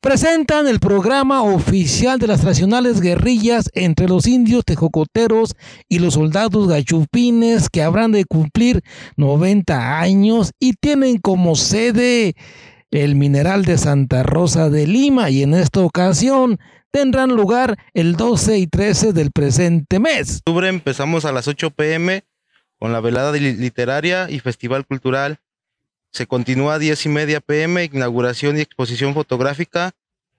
presentan el programa oficial de las tradicionales guerrillas entre los indios tejocoteros y los soldados gachupines que habrán de cumplir 90 años y tienen como sede el mineral de Santa Rosa de Lima y en esta ocasión tendrán lugar el 12 y 13 del presente mes. octubre empezamos a las 8 pm con la velada literaria y festival cultural se continúa a y media pm, inauguración y exposición fotográfica.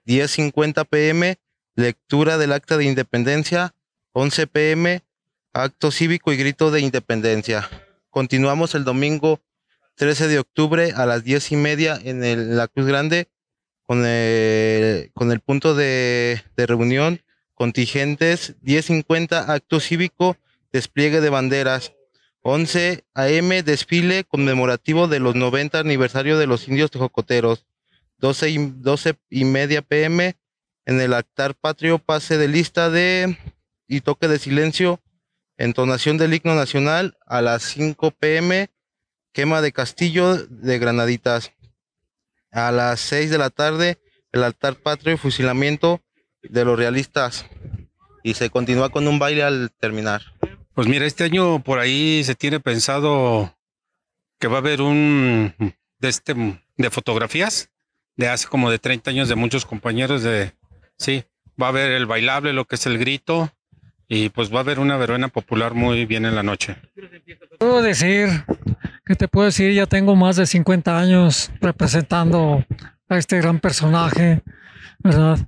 10.50 pm, lectura del acta de independencia. 11 pm, acto cívico y grito de independencia. Continuamos el domingo 13 de octubre a las 10 y media en, el, la Cruz Grande con el, con el punto de, de reunión contingentes 10.50 acto cívico, despliegue de banderas. 11 a.m. desfile conmemorativo de los 90 aniversario de los indios tejocoteros. 12 y, 12 y media p.m. en el altar patrio, pase de lista de y toque de silencio, entonación del himno nacional a las 5 p.m. quema de castillo de granaditas. A las 6 de la tarde, el altar patrio y fusilamiento de los realistas. Y se continúa con un baile al terminar. Pues mira, este año por ahí se tiene pensado que va a haber un de este de fotografías de hace como de 30 años de muchos compañeros de sí, va a haber el bailable, lo que es el grito y pues va a haber una verbena popular muy bien en la noche. Puedo decir que te puedo decir, ya tengo más de 50 años representando a este gran personaje, ¿verdad?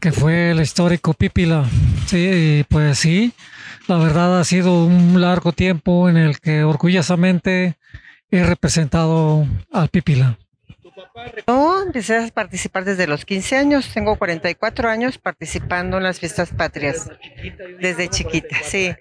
que fue el histórico Pípila. Sí, pues sí, la verdad ha sido un largo tiempo en el que orgullosamente he representado al Pípila. No empecé a participar desde los 15 años, tengo 44 años participando en las fiestas patrias, desde chiquita, sí.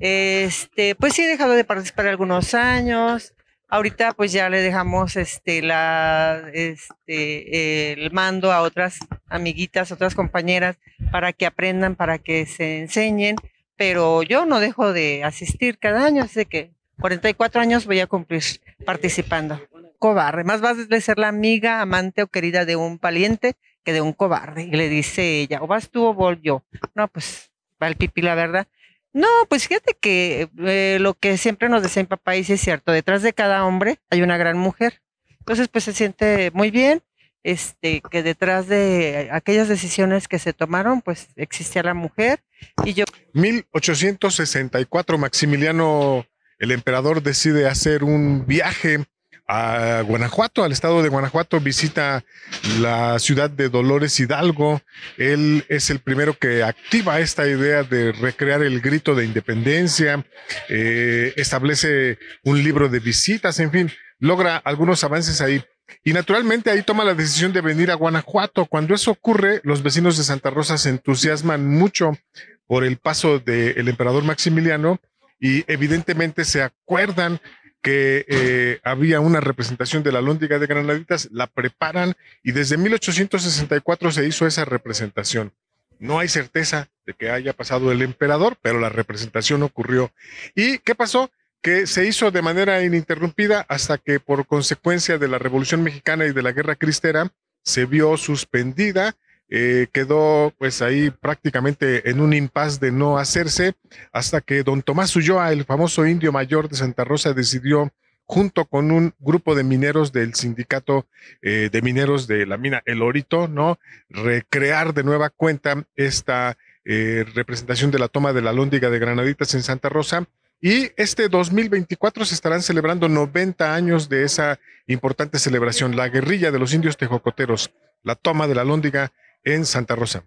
Este, pues sí he dejado de participar algunos años, Ahorita pues ya le dejamos este, la, este, el mando a otras amiguitas, otras compañeras, para que aprendan, para que se enseñen, pero yo no dejo de asistir cada año, así que 44 años voy a cumplir participando. Cobarde, más vas de ser la amiga, amante o querida de un valiente que de un cobarde. Y le dice ella, o vas tú o voy yo. No, pues va el pipi, la verdad. No, pues fíjate que eh, lo que siempre nos decía papá y es cierto, detrás de cada hombre hay una gran mujer. Entonces, pues se siente muy bien este, que detrás de aquellas decisiones que se tomaron, pues existía la mujer. Y yo. 1864, Maximiliano, el emperador, decide hacer un viaje a Guanajuato, al estado de Guanajuato, visita la ciudad de Dolores Hidalgo. Él es el primero que activa esta idea de recrear el grito de independencia, eh, establece un libro de visitas, en fin, logra algunos avances ahí. Y naturalmente ahí toma la decisión de venir a Guanajuato. Cuando eso ocurre, los vecinos de Santa Rosa se entusiasman mucho por el paso del emperador Maximiliano y evidentemente se acuerdan que eh, había una representación de la Lóndiga de Granaditas, la preparan y desde 1864 se hizo esa representación. No hay certeza de que haya pasado el emperador, pero la representación ocurrió. ¿Y qué pasó? que se hizo de manera ininterrumpida hasta que por consecuencia de la Revolución Mexicana y de la Guerra Cristera se vio suspendida eh, quedó pues ahí prácticamente en un impas de no hacerse hasta que don Tomás Ulloa, el famoso indio mayor de Santa Rosa, decidió junto con un grupo de mineros del sindicato eh, de mineros de la mina El Orito, ¿no? Recrear de nueva cuenta esta eh, representación de la toma de la lóndiga de Granaditas en Santa Rosa. Y este 2024 se estarán celebrando 90 años de esa importante celebración, la guerrilla de los indios tejocoteros, la toma de la lóndiga en Santa Rosa.